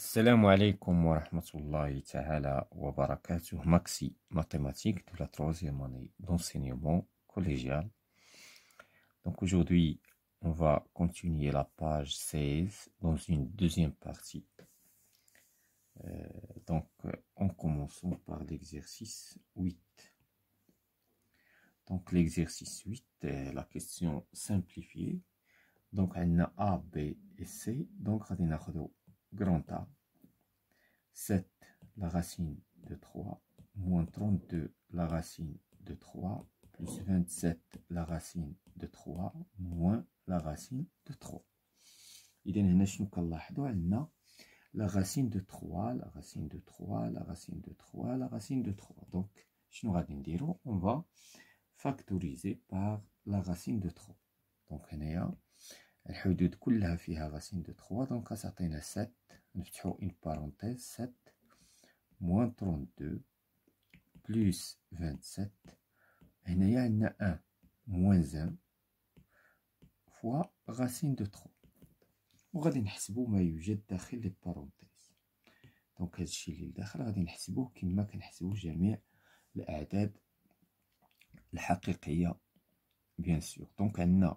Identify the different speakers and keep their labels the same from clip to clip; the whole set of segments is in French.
Speaker 1: Assalamu alaikum wa rahmatullahi ta'ala wa barakatuh. Maxi, mathématiques de la troisième année d'enseignement collégial. Donc aujourd'hui, on va continuer la page 16 dans une deuxième partie. Euh, donc en commençant par l'exercice 8. Donc l'exercice 8, la question simplifiée. Donc on a A, B et C. Donc on a grand A, 7, la racine de 3, moins 32, la racine de 3, plus 27, la racine de 3, moins la racine de 3. Il y a une la racine de 3, la racine de 3, la racine de 3, la racine de 3. Donc, on va factoriser par la racine de 3. Donc, on a الحدود كلها فيها غاسين دو تخوا دونك غتعطينا سات نفتحو اون بارونتيز سات موان ترون دو بلوس فانت سات هنايا عندنا ان موان زان فوا غاسين دو تخوا وغادي نحسبو ما يوجد داخل البارونتيز دونك هادشي اللي لداخل غادي نحسبوه كيما كنحسبو جميع الاعداد الحقيقيه بيان سور دونك عندنا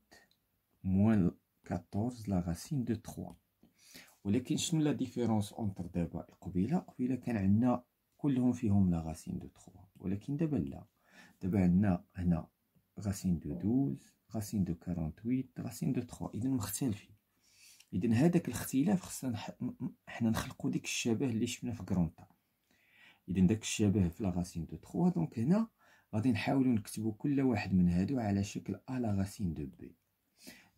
Speaker 1: موان 14 لا غاسين دو 3 ولكن شنو لا ديفيرونس اونتر دابا قبيله قبيله كان عندنا كلهم فيهم لا غاسين دو 3 ولكن دابا لا دابا عندنا هنا غاسين دو 12 غاسين دو 48 غاسين دو 3 اذا مختلفين اذا هذاك الاختلاف خصنا حنا نخلقوا ديك الشبه اللي شفنا في كرونتا اذا داك الشبه في لا غاسين دو 3 دونك هنا غادي نحاولوا نكتبوا كل واحد من هادو على شكل ا لا غاسين دو بي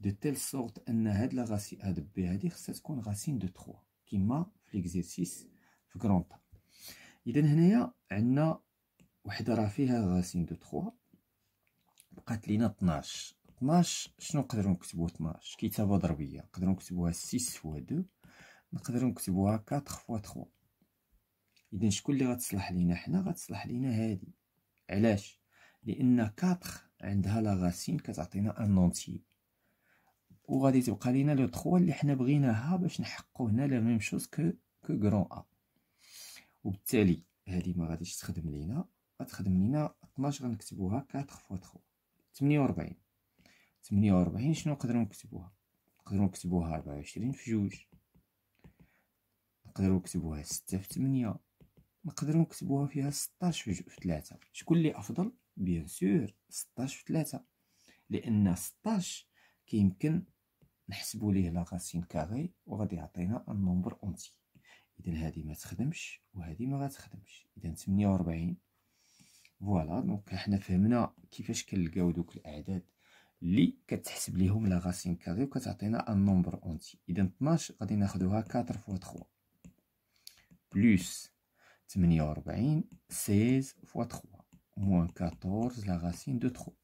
Speaker 1: de telle sorte ان هاد لا غاسي هاد بي هادي خصها تكون غاسين دو 3 كيما في ليكزيرسيس في غرونط اذا هنايا عندنا وحده راه فيها غاسين دو 3 بقات لينا 12 12 شنو نقدروا نكتبوا 12 كتابه ضربيه نقدروا نكتبوها 6 فوا 2 نقدروا نكتبوها 4 فوا 3 اذا شكون اللي غتصلح لينا حنا غتصلح لينا هذه علاش لان 4 عندها لا غاسين كتعطينا ان نونتي وغادي تبقى لينا لو 3 اللي حنا بغيناها باش نحققو هنا لا ميم شوز كو كو غرون ا وبالتالي هذه ما غاديش تخدم لينا غتخدم لينا 12 غنكتبوها 4 فوا 3 48 48 شنو نقدروا نكتبوها نقدروا نكتبوها 24 في جوج نقدروا نكتبوها 6 في 8 نقدروا نكتبوها فيها 16 في, جو... في 3 شكون اللي افضل بيان سور 16 في 3 لان 16 كيمكن نحسبوا ليه لاغاسين كاري وغادي يعطينا النومبر اونتي اذا هذه ما تخدمش وهذه ما غتخدمش اذا 48 فوالا دونك حنا فهمنا كيفاش كنلقاو دوك الاعداد اللي كتحسب ليهم لاغاسين كاري وكتعطينا النومبر اونتي اذا 12 غادي ناخذوها 4 فوا 3 بلس 48 16 فوا 3 موان 14 لاغاسين دو 3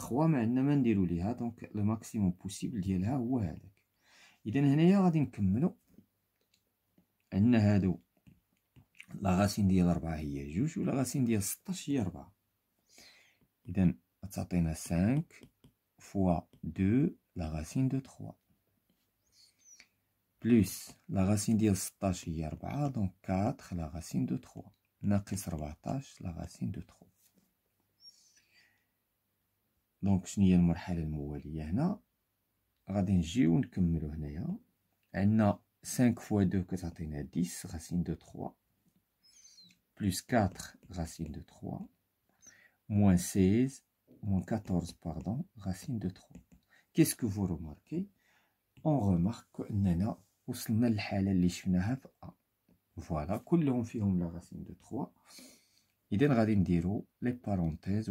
Speaker 1: 3 ما عندنا ما نديرو ليها دونك لو ماكسيموم بوسيبل ديالها هو هذاك اذا هنايا غادي نكملو عندنا هادو لا غاسين ديال 4 هي جوج ولا غاسين ديال 16 هي 4 اذا تعطينا 5 فوا 2 لا غاسين دو 3 بلس لا غاسين ديال 16 هي 4 دونك 4 لا غاسين دو 3 ناقص 14 لا غاسين دو 3 Donc, ce n'est pas le on nous 5 fois 2, que ça 10, racine de 3. Plus 4, racine de 3. Moins 16, moins 14, pardon, racine de 3. Qu'est-ce que vous remarquez On remarque que nous avons le que Voilà. Quand que nous avons Voilà, nous avons les parenthèses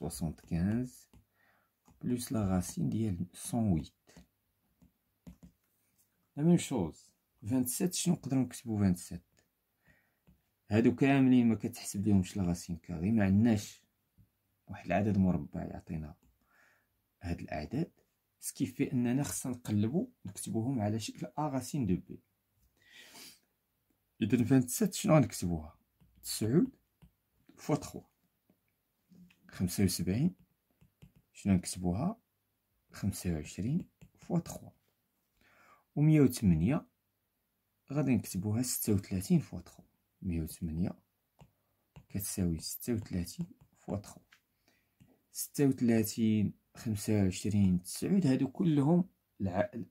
Speaker 1: 75 plus la racine de 108 la même chose 27 شنو نقدروا نكتبوا 27 هادو كاملين ما كتحسب ليهمش لا راسين كاري ما عندناش واحد العدد مربع يعطينا هاد الاعداد سكيفي اننا خصنا نقلبو نكتبوهم على شكل ا راسين دو بي اذا 27 شنو غنكتبوها 9 فوا 3 خمسة وسبعين شنو نكتبوها خمسة وعشرين فوا تخوا ومية وتمنية غادي نكتبوها ستة وثلاثين فوا تخوا مية وتمنية كتساوي ستة وثلاثين فوا تخوا ستة وثلاثين خمسة وعشرين تسعود هادو كلهم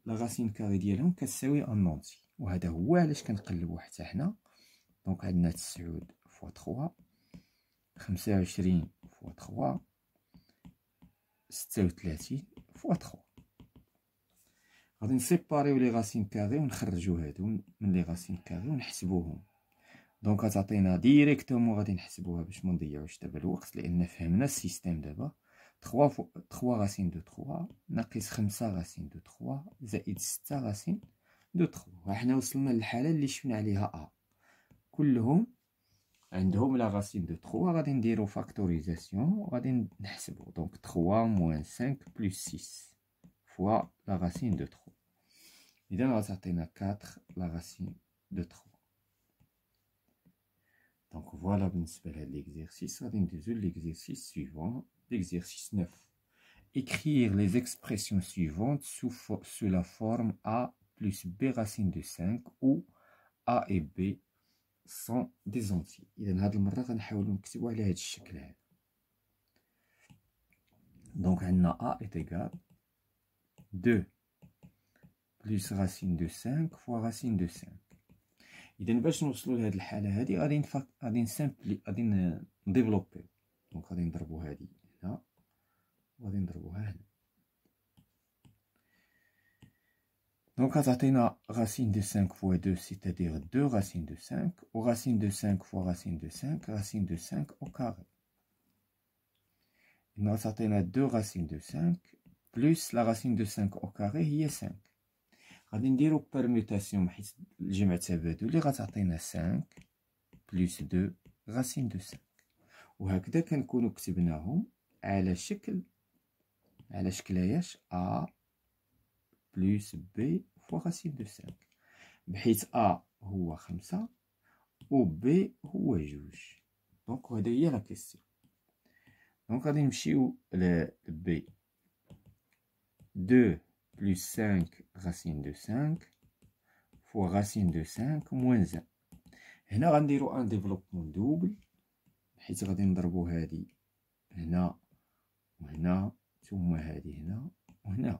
Speaker 1: لاغاسين كاري ديالهم كتساوي النونتي وهذا هو علاش كنقلبو حتى حنا دونك عندنا تسعود فوا تخوا خمسة وعشرين فوا تخوا ستة وثلاثين فوا تخوا غادي نسيباريو لي غاسين و ونخرجو هادو من لي غاسين و ونحسبوهم دونك غتعطينا ديريكتومون غادي نحسبوها باش منضيعوش دابا الوقت لان فهمنا السيستيم دابا تخوا فوا تخوا غاسين دو تخوا ناقص خمسة غاسين دو تخوا زائد ستة غاسين دو 3 وحنا وصلنا للحاله اللي شفنا عليها ا كلهم عندهم la racine de 3 غادي نديرو factorisation c'est bon, donc 3 moins 5 plus 6 fois la racine de 3 اذا à 4 la racine de 3 Donc voilà بالنسبة l'exercice غادي l'exercice suivant l'exercice 9 Écrire les expressions suivantes sous, sous la forme A plus B racine de 5 ou A et B سون دي زونتي اذا هذه المره غنحاولوا نكتبو على هذا الشكل هذا دونك عندنا ا est égal 2 بلس راسين دو 5 فوا راسين دو 5 اذا باش نوصلوا لهذه الحاله هذه غادي نفك غادي نسامبلي غادي نديفلوبي دونك غادي نضربوا هذه هنا وغادي نضربوها هنا Donc, on Hazatena, racine de 5 fois 2, c'est-à-dire 2 racines de 5, ou racine de 5 fois racine de 5, racine de 5 au carré. Donc, a 2 racines de 5, plus la racine de 5 au carré, il y a 5. غادي نديرو permutation حيت الجمع التبادلي غتعطينا 5 plus 2 racines de 5 وهكذا كنكونو كتبناهم على شكل على شكل اياش a plus b fois racine de 5 بحيث a comme 5 Ou b donc جوج دونك هذا la question donc on va نمشيو le b 2 plus 5 racine de 5 fois racine de 5 moins 1 هنا غنديرو ان ديفلوبمون دوبل حيت غادي نضربو va هنا وهنا ثم un هنا وهنا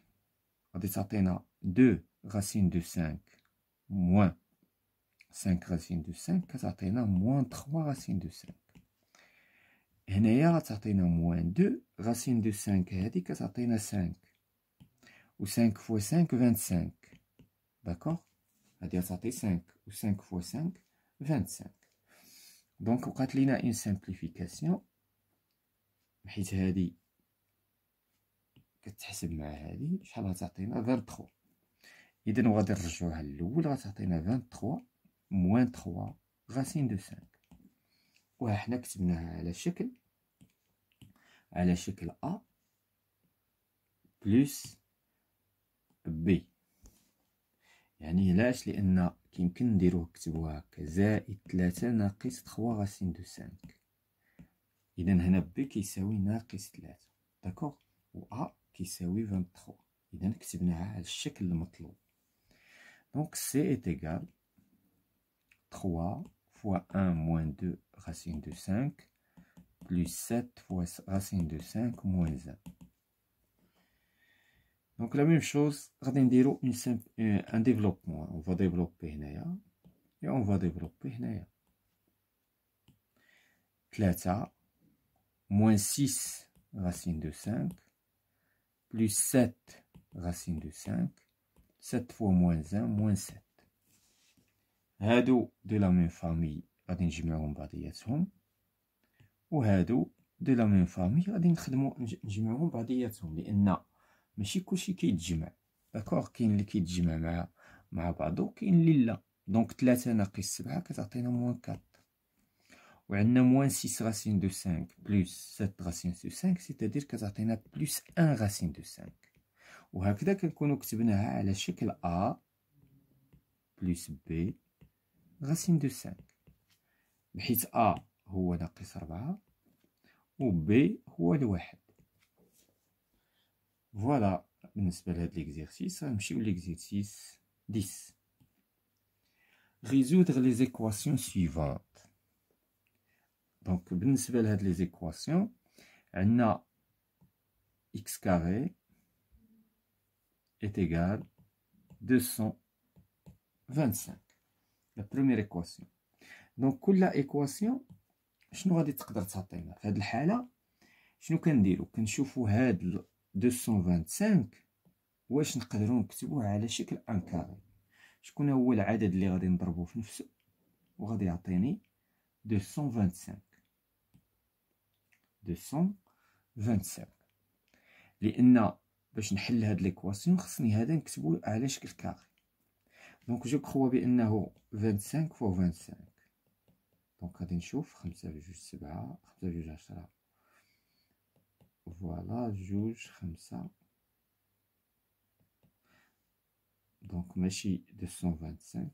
Speaker 1: décertaine à 2 racines de 5 moins 5 racines de 5 ça moins 3 racines de 5 et nest a moins 2 racines de 5 décertaine à 5 ou 5 fois 5 25 d'accord décertaine 5 ou 5 fois 5 25 donc on a une simplification on a كتحسب مع هذه شحال غتعطينا 23 اذا وغادي نرجعوها للاول غتعطينا 23 موان 3 غاسين دو 5 وها حنا كتبناها على شكل على شكل ا بلس بي يعني علاش لان كيمكن نديروه كتبوها هكا زائد 3 ناقص 3 غاسين دو 5 اذا هنا بي كيساوي ناقص 3 داكوغ و ا كيساوي 23 اذا كتبناها est égal 3 fois 1 moins 2 racine de 5 plus 7 fois racine de 5 moins 1 donc la même chose euh, un développement on va développer et on va développer هنايا 3 6 racine de 5 plus 7 racine de 5, 7 fois moins 1, moins 7. هادو de la même famille غادي نجمعهم بعضياتهم وهادو de la même famille غادي نخدمو نجمعهم بعضياتهم لان ماشي كلشي كيتجمع داكوغ كاين اللي كيتجمع مع مع بعضو كاين اللي لا دونك 3 ناقص 7 كتعطينا moins 4 on a moins 6 racines de 5 plus 7 racines de 5 c'est-à-dire a plus 1 racine de 5 وهكذا كنكونوا كتبناها la شكل A plus B racine de 5 بحيث A هو ناقص 4 Ou B هو Voilà, nous بالنسبة l'exercice, ليكزيرسيس avons l'exercice 10 résoudre les équations suivantes donc, بالنسبة لهاد لي زيكواسيون عندنا x carré est égal 225. La première équation. Donc, كل équation شنو غادي تقدر تعطينا في هاد الحالة شنو كنديرو كنشوفو هاد 225 واش نقدروا نكتبوه على شكل ان كاري شكون هو العدد اللي غادي نضربوه في نفسه وغادي يعطيني 225 227 لان باش نحل هاد ليكواسيون خصني هذا نكتبو على شكل كاري دونك جو كخوا بانه 25 فوا 25 دونك غادي نشوف 5 بجوج 7 5 جوج 10 فوالا جوج 5 دونك ماشي 225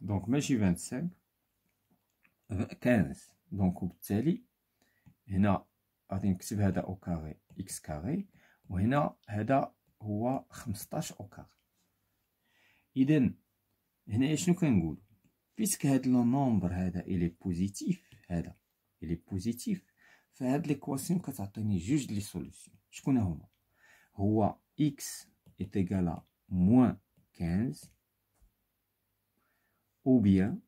Speaker 1: دونك ماشي 25 كانز دونك وبالتالي هنا غادي نكتب هذا او كاري اكس كاري وهنا هذا هو 15 او كاري اذا هنايا شنو كنقول بيسك هاد لو نومبر هذا الي بوزيتيف هذا الي بوزيتيف فهاد ليكواسيون كتعطيني جوج لي سوليسيون شكون هما هو اكس ايتيغال ا موان 15 او بيان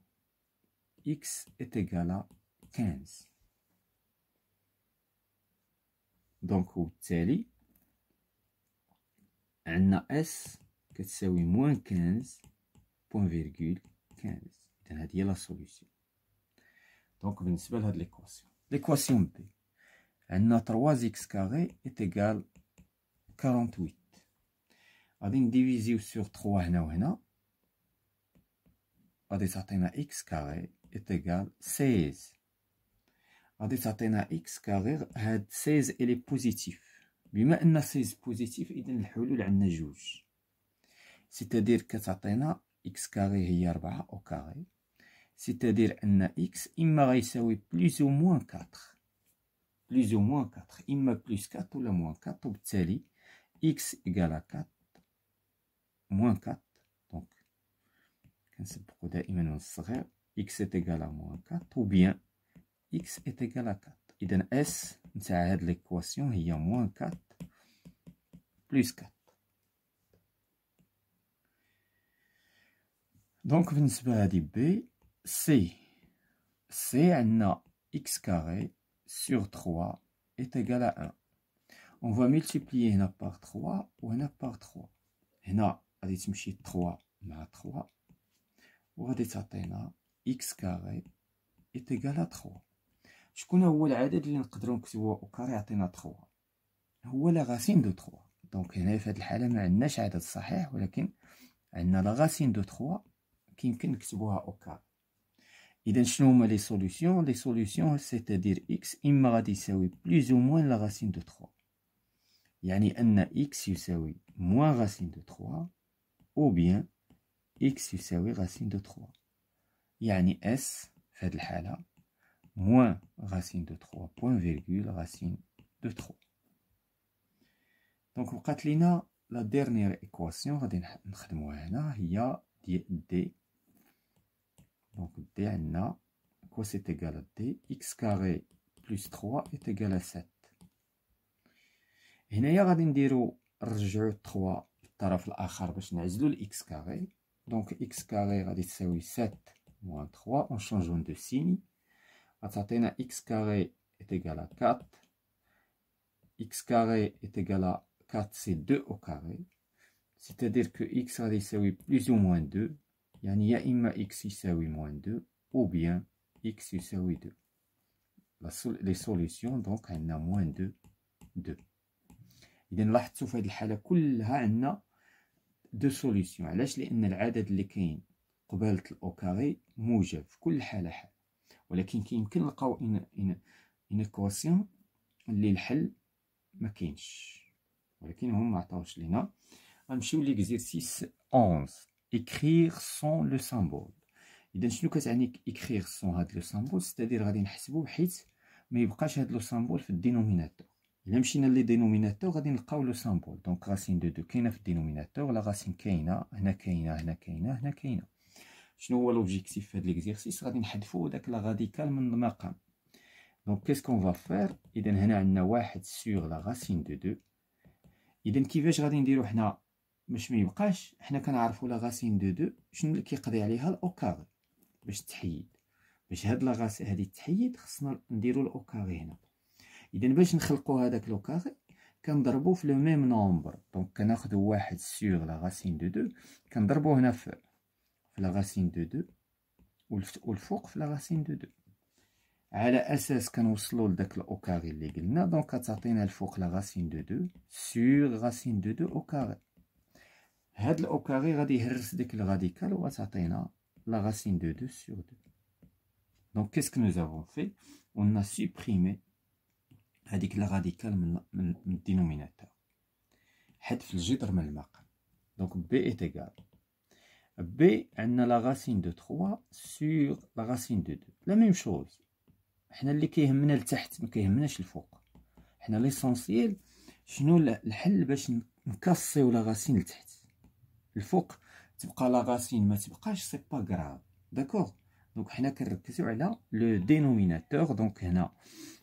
Speaker 1: x est égal à 15. Donc, au tali, on a s qui est moins 15, point virgule 15. C'est la solution. Donc, on faire l'équation. L'équation B. On a 3x carré est égal à 48. On a divisé sur 3 هنا وهنا a des x carré est égal à 16. A des x carré, 16 est positif. Bima en 16 positif, il y a de choulou juge. C'est-à-dire que certaines x carré est 4 au carré. C'est-à-dire en x, il m'a plus ou moins 4. Plus ou moins 4. Il me plus 4 ou le moins 4. Ou x égale à 4. Moins 4 principe pour دائما x est égal à moins 4 ou bien x est égal à 4. Donc, s نتاع l'équation l'équation moins 4 plus 4. Donc بالنسبة dit b c c x carré sur 3 est égal à 1. On va multiplier par 3 ou a par 3. هنا غادي suis 3 par 3 وغادي تعطينا اكس كاري ايتيكالا تخوا شكون هو العدد اللي نقدروا نكتبوه او كاري يعطينا تخوا هو لا غاسين دو تخوا دونك هنا في هذه الحاله ما عندناش عدد صحيح ولكن عندنا لا غاسين دو تخوا كيمكن نكتبوها او كاري اذا شنو هما لي سوليوشن لي سوليوشن سيتادير اكس اما غادي يساوي بلوز او موان لا غاسين دو تخوا يعني ان اكس يساوي موان غاسين دو تخوا او بيان x يساوي racine de 3 يعني s في le الحالة moins racine de 3 point virgule racine de 3 Donc la لينا لا ديرنيير ايكواسيون غادي نخدموها هنا هي D. دي دونك دي عندنا كوا سيت plus ا دي اكس كاري بلس 3 est égal à 7 هنايا غادي نديرو نرجعو 3 للطرف الاخر باش نعزلو الاكس donc, x carré غادي تساوي 7 moins 3 en changeant de signe. غتعطينا x carré est égal à 4. x carré est égal à 4, c'est 2 au carré. C'est-à-dire que x غادي يساوي plus ou moins 2. y a إما x يساوي moins 2 ou bien x يساوي 2. les solutions donc a moins 2 2. كلها عندنا دو سوليسيون علاش لان العدد اللي كاين قبالة الاو موجب في كل حالة حال ولكن كيمكن نلقاو ان ان ان اللي الحل ما كاينش ولكن هما ما عطاوش لينا غنمشيو ليكزيرسيس 11 اكريغ سون لو سامبول اذا شنو كتعني اكريغ سون هاد لو سامبول ستادير غادي نحسبو حيت ما يبقاش هاد لو سامبول في الدينوميناتور الا مشينا لي دينوميناتور غادي نلقاو لو سامبول دونك راسين دو دو كاينه في الدينوميناتور لا راسين كاينه هنا كاينه هنا كاينه هنا كاينه شنو هو لوبجيكتيف في هاد ليكزيرسيس غادي نحذفو داك لا راديكال من المقام دونك كيس كون فا فير اذا هنا عندنا واحد سور لا راسين دو دو اذا كيفاش غادي نديرو حنا باش ما يبقاش حنا كنعرفو لا راسين دو دو شنو اللي كيقضي عليها الاوكاري باش تحيد باش هاد لا غاس هادي تحيد خصنا نديرو الاوكاري هنا اذا باش نخلقوا هذاك لو كاري كنضربو في لو ميم نومبر دونك كناخذوا واحد سيغ لا راسين دو دو كنضربو هنا في لا راسين دو دو والفوق في لا راسين دو دو على اساس كنوصلوا لداك لو كاري اللي قلنا دونك كتعطينا الفوق لا راسين دو دو سيغ غاسين دو دو او كاري هاد الاو كاري غادي يهرس ديك الراديكال وغتعطينا لا راسين دو دو سيغ دو دونك كيسك نو زافون في اون ا سوبريمي هذيك لا راديكال من من, من الدينوميناتور حذف الجذر من المقام دونك بي اي تيغال بي عندنا لا راسين دو 3 سور لا راسين دو 2 لا ميم شوز حنا اللي كيهمنا لتحت ما كيهمناش الفوق حنا ليسونسييل شنو الحل باش نكسيو لا راسين لتحت الفوق تبقى لا راسين ما تبقاش سي با غراف داكوغ دونك حنا كنركزو على لو دينوميناتور دونك هنا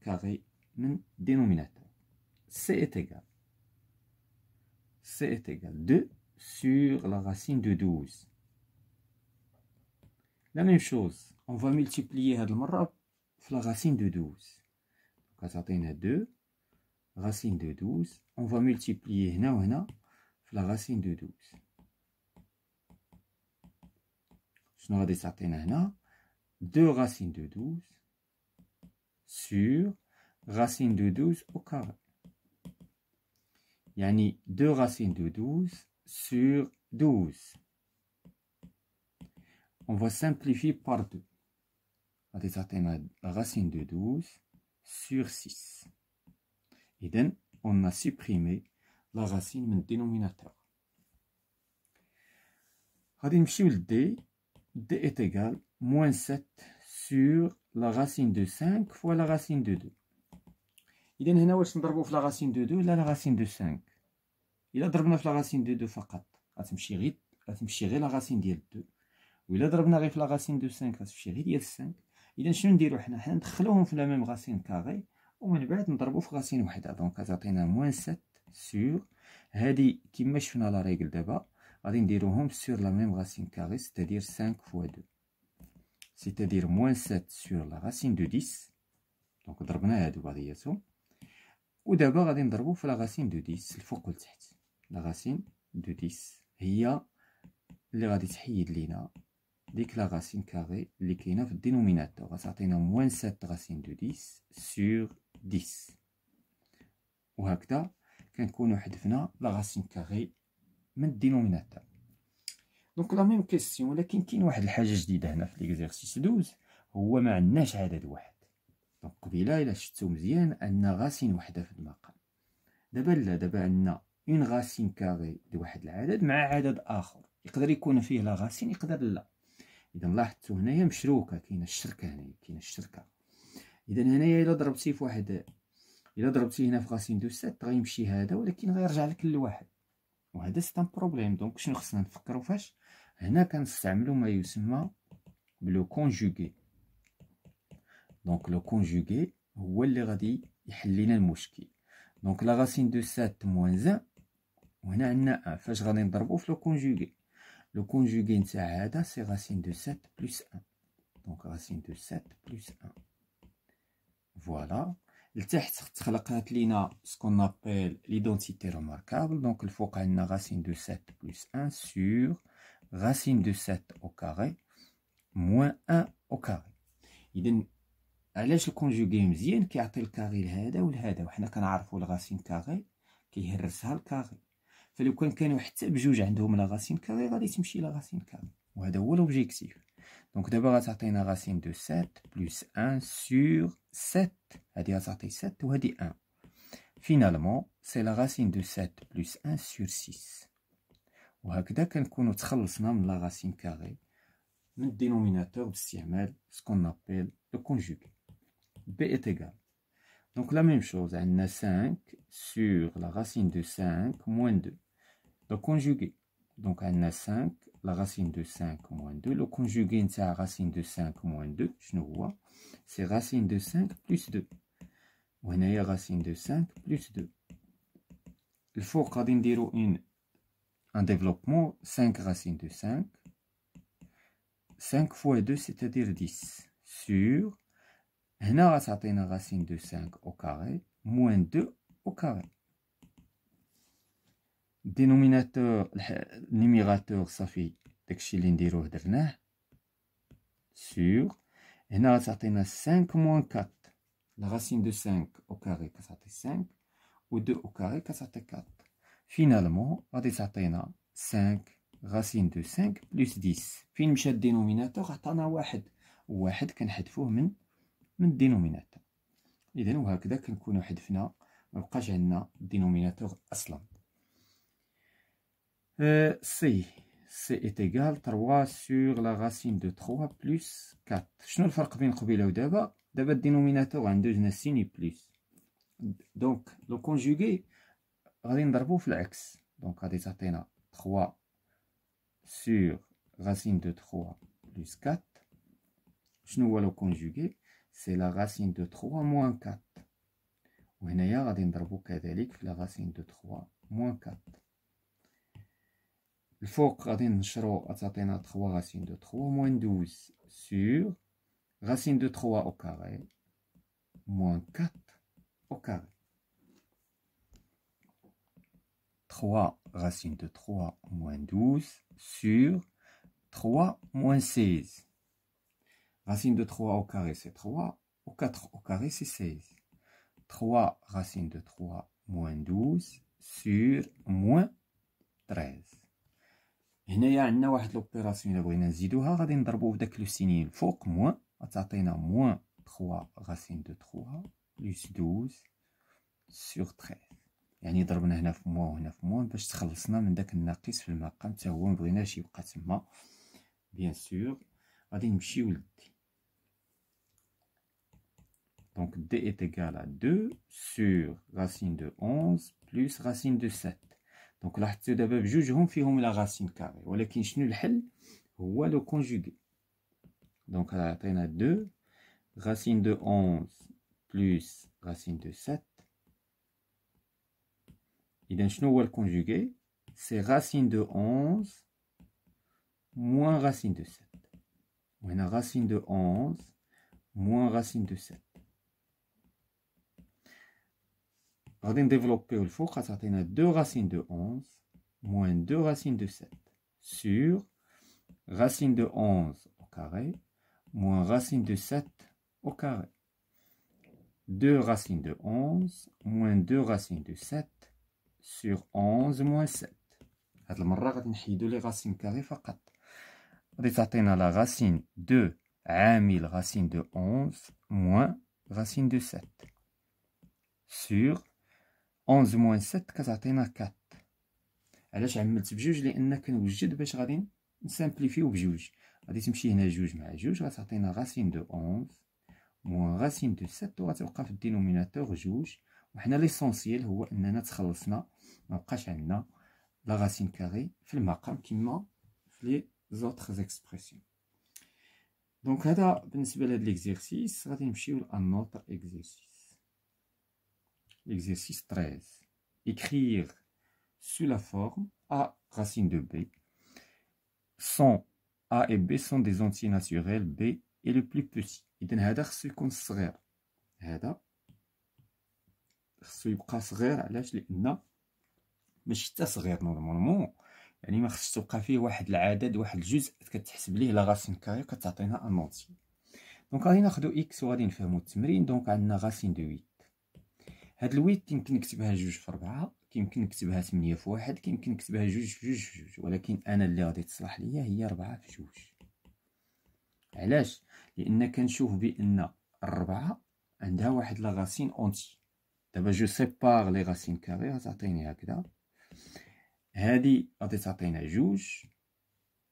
Speaker 1: carré dénominateur. C est égal. C est égal 2 sur la racine de 12. La même chose, on va multiplier la racine de 12. Donc, ça 2 racine de 12, on va multiplier هنا la racine de 12. شنو غادي تعطينا هنا 2 racine de 12 sur racine de 12 au carré. ni 2 racines de 12 sur 12. On va simplifier par 2. Racine de 12 sur 6. Et donc, on a supprimé la racine du dénominateur. D, D est égal à moins 7 sur لا غاسين دو 5 فوا لا غاسين دو 2 اذا هنا واش نضربو في لا غاسين دو 2 ولا لا غاسين دو 5 الا ضربنا في لا غاسين دو 2 فقط غتمشي غير غتمشي غير لا غاسين ديال 2 ولا ضربنا غير في لا غاسين دو 5 غتمشي غير ديال 5 اذا شنو نديرو حنا حنا ندخلوهم في لا ميم غاسين كاري ومن بعد نضربو في غاسين وحده دونك غتعطينا موان 7 سور هادي كيما شفنا لا ريغل دابا غادي نديروهم سور لا ميم غاسين كاري ستادير 5 فوا 2 c'est-à-dire moins 7 sur la racine de 10 دونك ضربنا هادو بعضياتهم ودابا غادي نضربو في لا غاسين دو 10 الفوق والتحت لا غاسين دو 10 هي اللي غادي تحيد لينا ديك لا غاسين كاري اللي كاينه في الدينوميناتور غتعطينا موان 7 غاسين دو 10 سور 10 وهكذا كنكونو حذفنا لا غاسين كاري من الدينوميناتور دونك لا ميم كيسيون ولكن كاين واحد الحاجه جديده هنا في ليكزيرسيس 12 هو ما عندناش عدد واحد دونك قبيله الا شفتو مزيان عندنا غاسين وحده في المقام دابا لا دابا عندنا اون غاسين كاري لواحد العدد مع عدد اخر يقدر يكون فيه لا غاسين يقدر لا اذا لاحظتوا هنايا مشروكه كاينه الشركه هنايا كاينه الشركه اذا هنايا الا ضربتي في واحد الا ضربتي هنا في غاسين دو 7 غيمشي هذا ولكن غيرجع لك لواحد وهذا سي ان بروبليم دونك شنو خصنا نفكروا فاش Nous avons le conjugué. Donc, le conjugué, c'est ce qui est le mot. Donc, la racine de 7 moins 1, c'est le conjugué. Le conjugué, c'est la racine de 7 plus 1. Donc, racine de 7 plus 1. Voilà. Nous avons ce qu'on appelle l'identité remarquable. Donc, il faut que nous avons la racine de 7 plus 1 sur. Racine de 7 au carré moins 1 au carré. Il y a un conjugué qui a été le carré de la ou le carré. Nous avons la racine carré qui a été le carré. Nous la racine carré. va avons vu la racine carré. Et avons l'objectif. Donc d'abord, nous avons la racine de 7 plus 1 sur 7. C'est avons la racine 7 et 1. Finalement, c'est la racine de 7 plus 1 sur 6. وهكذا كنكونوا تخلصنا من لا راسين كاري من le باستعمال سكون conjugué. b est égal donc la même chose a 5 sur la racine de 5 moins 2 le conjugué donc a 5 la racine de 5 moins 2 le conjugué la racine de 5 moins 2 Je vois vois. c'est racine de 5 plus 2 la racine de 5 plus 2 faut qu'on une un développement 5 racines de 5. 5 fois 2, c'est-à-dire 10, sur هنا غتعطينا racine de 5 au carré, moins 2 au carré. Dénominateur, numérateur, ça fait sur اللي نديروه درناه sur هنا غتعطينا 5 moins 4 la racine de 5 au carré ça été 5 ou 2 au carré été 4 فينالمون غادي تعطينا 5 غاسين دو 5 plus 10 فين مشى الدينوميناتور عطانا واحد واحد كنحذفوه من من الدينوميناتور إذن وهكذا كنكونو حذفنا مبقاش عندنا الدينوميناتور اصلا أه سي سي est égal 3 sur la racine de 3 plus 4 شنو الفرق بين قبيله ودابا دابا الدينوميناتور عندو جنا سيني بلوس دونك لو كونجوغي غادي نضربو في العكس دونك 3 sur racine de 3 plus 4 شنو هو le conjugué, c'est la racine de 3 moins 4 وهنايا غادي نضربو كذلك في racine de 3 moins 4 الفوق غادي نشرو تعطينا 3 racine de 3 moins 12 sur racine de 3 au carré moins 4 au carré 3 racine de 3 moins 12 sur 3 moins 16. Racine de 3 au carré, c'est 3. Au 4 au carré, c'est 16. 3 racine de 3 moins 12 sur moins 13. Et عندنا واحد لوبيراسيون الا بغينا نزيدوها غادي نضربوه في داك لو moins. de موان 3 racine de 3 plus 12 sur 13 bien sûr هنا في مو وهنا في Donc D est égal à 2 sur racine de 11 plus racine de 7. Donc là, tu d'abord jugeront la racine carrée. qui est le ou le conjugué. Donc là, tu a 2 racine de 11 plus racine de 7 إذا شنو هو conjugué, c'est racine de 11 moins racine de 7. On a racine de 11 moins racine de 7. le faux, on a 2 racines de 11 moins 2 racines de 7 sur racine de 11 au carré moins racine de 7 au carré. 2 racines de 11 moins 2 racines de 7 sur 11 moins 7. Cette fois, je vais enlever les racines carrées. Nous avons la racine de 1000 racine de 11 moins racine de 7. Sur 11 moins 7, nous avons 4. Alors, je vais enlever les racines carrées. Je vais enlever les racines je juge avec هنا juge. مع جوج غتعطينا racine de 11 moins racine de 7 وغتبقى dénominateur الدينوميناتور juge. L'essentiel, ليسونسييل هو اننا تخلصنا ما بقاش عندنا لا راسين كاري في المقام كما في لي زوتر اكسبرسيون دونك هذا بالنسبه ليكزيرسيس غادي 13 écrire sous la forme a racine de b a et b sont des entiers naturels b est le plus petit خصو يبقى صغير علاش لان ماشي حتى صغير نورمالمون يعني ما خصش تبقى فيه واحد العدد واحد الجزء كتحسب ليه غاسين كاري كتعطينا ان دونك غادي ناخدو اكس وغادي نفهمو التمرين دونك عندنا غاسين دو 8 هاد الويت كيمكن نكتبها جوج في 4 كيمكن نكتبها 8 في 1 كيمكن نكتبها جوج في جوج في جوج ولكن انا اللي غادي تصلح ليا هي ربعة في جوج علاش لان كنشوف بان 4 عندها واحد غاسين اونتي دابا جو سيبار لي راسين كاري غتعطيني هكذا هادي غادي تعطينا جوج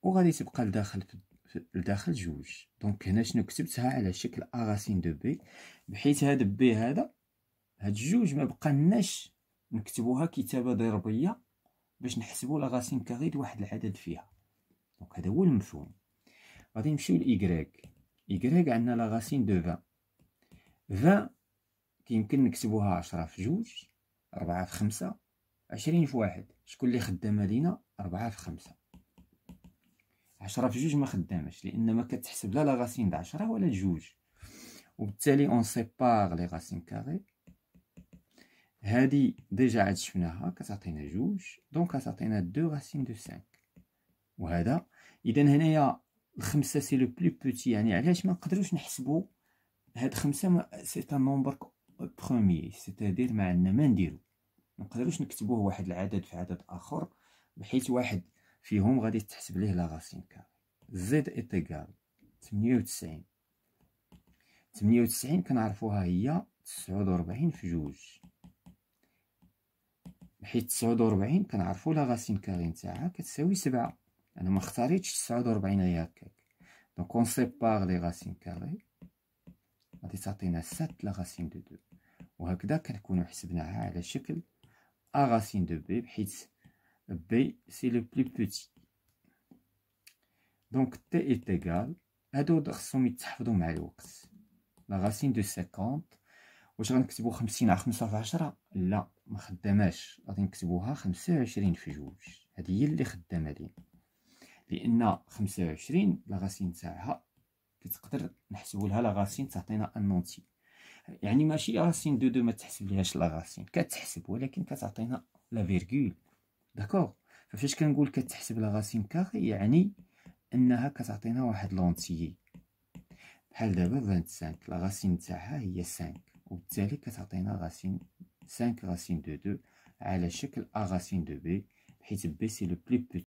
Speaker 1: وغادي تبقى لداخل لداخل جوج دونك هنا شنو كتبتها على شكل ا راسين دو بي بحيث هاد بي هذا هاد جوج ما بقناش نكتبوها كتابه ضربيه باش نحسبوا لا راسين كاري واحد العدد فيها دونك هذا هو المفهوم غادي نمشيو لايكغيك ايكغيك عندنا لا راسين دو 20 20 كيمكن نكتبوها عشرة في جوج ربعة في خمسة عشرين في واحد شكون اللي خدام لينا ربعة في خمسة عشرة في جوج ما خدامش لان ما كتحسب لا لا غاسين د عشرة ولا جوج وبالتالي اون سيبار لي غاسين كاري هادي ديجا عاد شفناها كتعطينا جوج دونك كتعطينا دو غاسين دو سانك وهذا اذا هنايا الخمسة سي لو بلو بوتي يعني علاش ما نقدروش نحسبو هاد خمسة سي ان نومبر بروميي ستادير ما عندنا ما نديرو ما نقدروش نكتبوه واحد العدد في عدد اخر بحيث واحد فيهم غادي تحسب ليه لا راسين كار زد ايتيغال 98 98 كنعرفوها هي 49 في جوج حيت 49 كنعرفو لا غاسين كاري نتاعها كتساوي 7 انا ما اختاريتش 49 غير هكاك دونك اون سيبار لي غاسين كاري غادي تعطينا 7 لا غاسين دو 2 وهكذا كنكونو حسبناها على شكل ا غاسين دو بي بحيث بي سي لو بلو بوتي دونك تي اي ايكال هادو خصهم يتحفظو مع الوقت لا دو سيكونت واش غنكتبو خمسين على خمسة في عشرة لا مخداماش غادي نكتبوها خمسة وعشرين في جوج هادي هي اللي خدامة لينا لان خمسة وعشرين لا تاعها كتقدر نحسبولها لها لا تعطينا ان نونتي يعني ماشي راسين آه، دو دو ما تحسب ليهاش لا راسين كتحسب ولكن كتعطينا لا فيرغول داكوغ فاش كنقول كتحسب لا راسين كاري يعني انها كتعطينا واحد لونتيي بحال دابا 25 لا راسين تاعها هي 5 وبالتالي كتعطينا راسين 5 راسين دو دو على شكل ا راسين دو بي حيت بي سي لو بلي